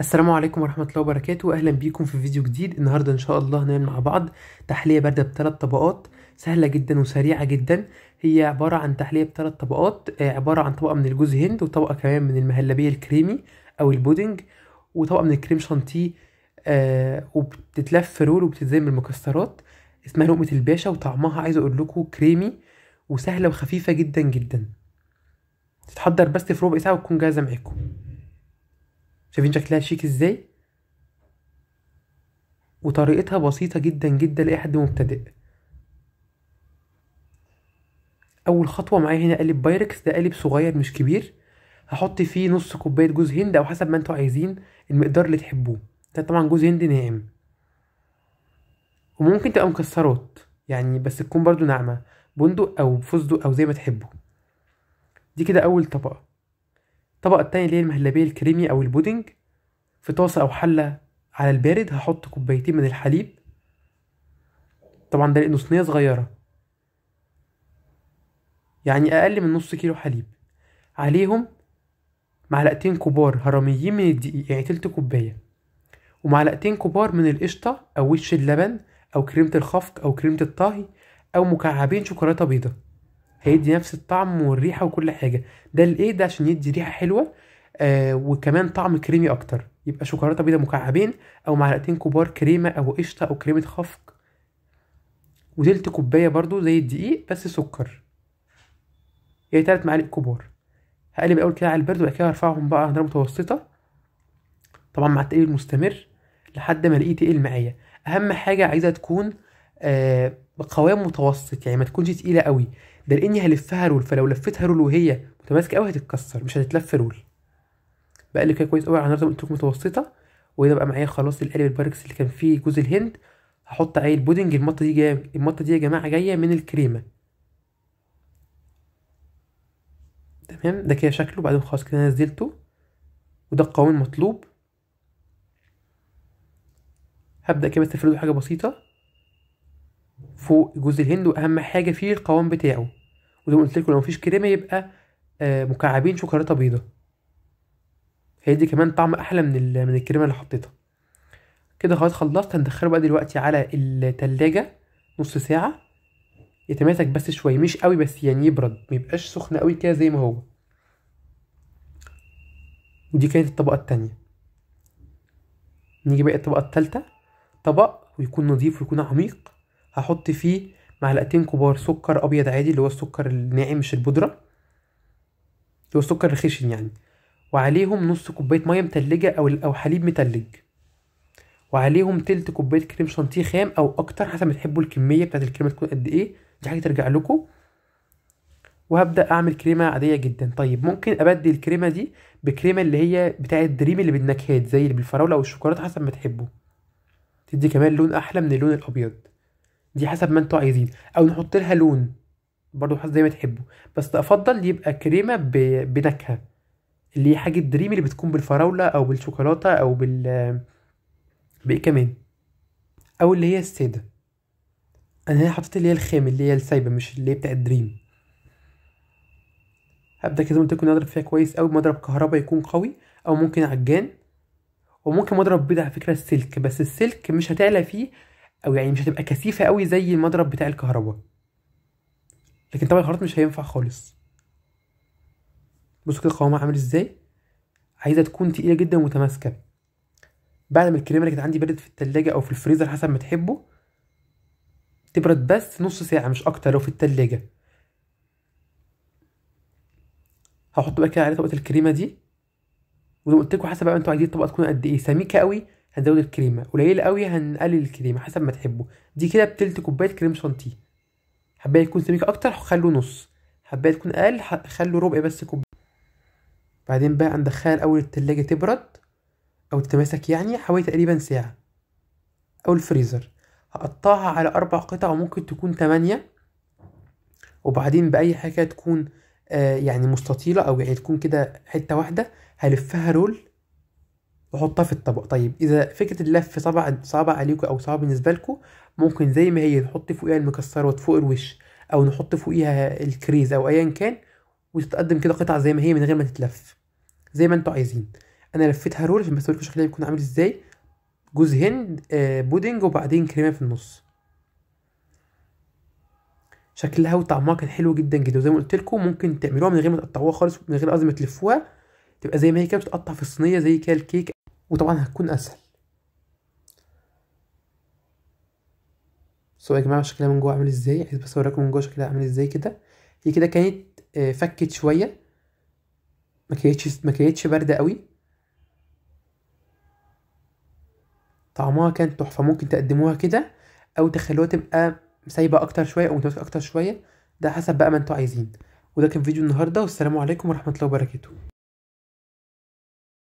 السلام عليكم ورحمة الله وبركاته أهلا بيكم في فيديو جديد النهاردة إن شاء الله هنعمل مع بعض تحلية باردة بثلاث طبقات سهلة جدا وسريعة جدا هي عبارة عن تحلية بثلاث طبقات آه، عبارة عن طبقة من الجوز هند وطبقة كمان من المهلبية الكريمي أو البودنج وطبقة من الكريم شانتيه آه، وبتتلف رول وبتتزين بالمكسرات اسمها لقمة الباشا وطعمها عايز أقول لكم كريمي وسهلة وخفيفة جدا جدا تتحضر بس في ربع ساعة وتكون جاهزة معاكم شايفين شكلها شيك ازاي وطريقتها بسيطة جدا جدا لأي حد مبتدئ أول خطوة معايا هنا قالب بايركس ده قالب صغير مش كبير هحط فيه نص كوباية جوز هند أو حسب ما انتوا عايزين المقدار اللي تحبوه ده طبعا جوز هند ناعم وممكن تبقى مكسرات يعني بس تكون برضو ناعمة بندق أو فستق أو زي ما تحبوا دي كده أول طبقة الطبقة التانية اللي هي المهلبية الكريمي أو البودنج في طاسة أو حلة على البارد هحط كوبايتين من الحليب طبعا ده لأنه صينية صغيرة يعني أقل من نص كيلو حليب عليهم معلقتين كبار هرميين من الدقيق يعني تلت كوباية ومعلقتين كبار من القشطة أو وش اللبن أو كريمة الخفق أو كريمة الطهي أو مكعبين شوكولاتة بيضة هيدي نفس الطعم والريحه وكل حاجه ده الايه ده عشان يدي ريحه حلوه آه وكمان طعم كريمي اكتر يبقى شوكولاته بيضه مكعبين او معلقتين كبار كريمه او قشطه او كريمه خفق وتلت كوبايه برضو زي الدقيق بس سكر يعني تلات معالق كبار هقلب الاول كده على البرد وبعد كده هرفعهم بقى على متوسطه طبعا مع التقليب المستمر لحد ما الاقيه تقل معايا اهم حاجه عايزها تكون آه بقوام متوسط يعني ما تكونش تقيله قوي ده لاني هلفها رول فلو لفتها رول وهي متماسكه قوي هتتكسر مش هتتلف رول بقلب كده كويس قوي على النهارده زي ما متوسطه وهنا بقى معايا خلاص القالب الباركس اللي كان فيه جوز الهند هحط عليه البودنج المطه دي جايه المطه دي يا جماعه جايه من الكريمه تمام ده كده شكله بعدين خلاص كده نزلته وده القوام المطلوب هبدا كده بس حاجه بسيطه فوق جوز الهند واهم حاجه فيه القوام بتاعه وزي ما قلت لكم لو مفيش كريمه يبقى آه، مكعبين شوكولاته بيضه هيدي كمان طعم احلى من من الكريمه اللي حطيتها كده خلاص خلصت هندخله بقى دلوقتي على التلاجة نص ساعه يتماسك بس شويه مش قوي بس يعني يبرد ميبقاش سخن قوي كده زي ما هو ودي كانت الطبقه التانية نيجي بقى الطبقه التالتة طبق ويكون نظيف ويكون عميق هحط فيه معلقتين كبار سكر ابيض عادي اللي هو السكر الناعم مش البودره اللي هو السكر الخشن يعني وعليهم نص كوبايه ميه متلجه او او حليب متلج وعليهم تلت كوبايه كريم شانتيه خام او اكتر حسب ما تحبوا الكميه بتاعه الكريمه تكون قد ايه دي حاجه ترجع لكم وهبدا اعمل كريمه عاديه جدا طيب ممكن ابدل الكريمه دي بكريمه اللي هي بتاعه دريم اللي بالنكهات زي اللي بالفراوله او الشوكولاته حسب ما تحبوا تدي كمان لون احلى من اللون الابيض دي حسب ما انتوا عايزين او نحط لها لون برضو حسب زي ما تحبوا بس افضل يبقى كريمه بنكهه اللي هي حاجه دريم اللي بتكون بالفراوله او بالشوكولاته او بال بايه كمان او اللي هي الساده انا هنا حطيت اللي هي الخام اللي هي السايبه مش اللي هي بتاعت دريم هبدا كده ممكن تكون اضرب فيها كويس او مضرب كهرباء يكون قوي او ممكن عجان وممكن مضرب بيض على فكره السلك بس السلك مش هتعلى فيه او يعني مش هتبقى كثيفه قوي زي المضرب بتاع الكهرباء لكن طبعا الخراط مش هينفع خالص بصوا كده قوامها عامل ازاي عايزه تكون تقيله جدا ومتماسكه بعد ما الكريمه اللي كانت عندي بردت في التلاجة او في الفريزر حسب ما تحبوا تبرد بس نص ساعه مش اكتر لو في التلاجة هحط بقى كده عليه طبقه الكريمه دي وزي ما قلت لكم حسب بقى انتوا عايزين الطبقه تكون قد ايه سميكه قوي هنزود الكريمه قليل قوي هنقلل الكريمه حسب ما تحبوا دي كده بتلت كوبايه كريم شانتيه حبايه تكون سميكه اكتر خلوا نص حبايه تكون اقل خلوا ربع بس كوبايه بعدين بقى ندخلها الاول التلاجة تبرد او تتماسك يعني حوالي تقريبا ساعه او الفريزر هقطعها على اربع قطع وممكن تكون تمانية وبعدين باي حاجه تكون آه يعني مستطيله او يعني تكون كده حته واحده هلفها رول وحطها في الطبق طيب اذا فكره اللف صعبه صعبه عليكم او صعبه بالنسبه لكم ممكن زي ما هي نحط فوقيها المكسرات فوق الوش او نحط فوقيها الكريز او ايا كان وتتقدم كده قطع زي ما هي من غير ما تتلف زي ما انتوا عايزين انا لفيتها رول عشان اوريكم شكلها بيكون عامل ازاي جوز هند آه بودنج وبعدين كريمه في النص شكلها وطعمها كان حلو جدا جدا وزي ما قلت لكم ممكن تعملوها من غير ما تقطعوها خالص من غير قصدي ما تلفوها تبقى زي ما هي كده بتتقطع في الصينيه زي كده الكيك وطبعا هتكون اسهل بصوا يا جماعه شكلها من جوه عامل ازاي عايز بس اوريكم من جوه شكلها عامل ازاي كده هي كده كانت آه، فكت شويه ما كانتش ما كانتش بارده قوي طعمها كان تحفه ممكن تقدموها كده او تخلوها تبقى سايبه اكتر شويه او متماسكه اكتر شويه ده حسب بقى ما انتوا عايزين وده كان فيديو النهارده والسلام عليكم ورحمه الله وبركاته